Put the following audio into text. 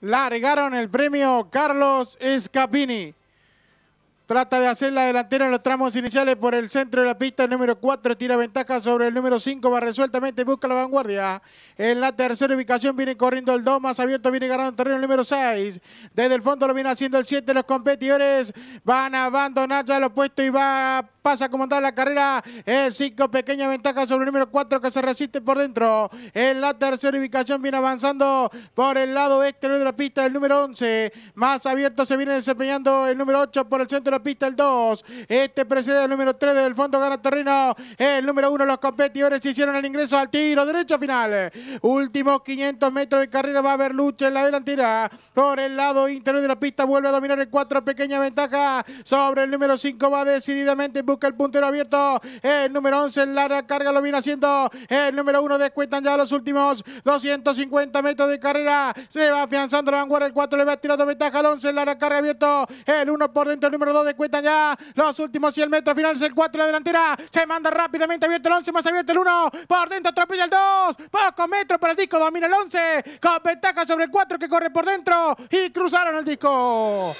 largaron el premio Carlos Scapini. Trata de hacer la delantera en los tramos iniciales por el centro de la pista. El número 4 tira ventaja sobre el número 5. Va resueltamente, y busca la vanguardia. En la tercera ubicación viene corriendo el 2. Más abierto viene ganando el terreno el número 6. Desde el fondo lo viene haciendo el 7. Los competidores van a abandonar ya los puestos y va pasa comandar la carrera. El 5, pequeña ventaja sobre el número 4 que se resiste por dentro. En la tercera ubicación viene avanzando por el lado exterior de la pista el número 11. Más abierto se viene desempeñando el número 8 por el centro de la pista el 2. Este precede al número 3 del fondo gana terreno. El número 1, los competidores hicieron el ingreso al tiro derecho final. Últimos 500 metros de carrera va a haber lucha en la delantera. Por el lado interior de la pista vuelve a dominar el 4. Pequeña ventaja sobre el número 5 va decididamente el puntero abierto. El número 11 en la carga lo viene haciendo. El número 1 descuentan ya los últimos 250 metros de carrera. Se va afianzando la vanguardia. El 4 le va tirando ventaja al 11 en la carga abierto. El 1 por dentro. El número 2 descuentan ya los últimos 100 metros es El 4 la delantera. Se manda rápidamente abierto el 11. Más abierto el 1. Por dentro atropella el 2. Poco metros para el disco. Domina el 11. Con ventaja sobre el 4 que corre por dentro. Y cruzaron el disco.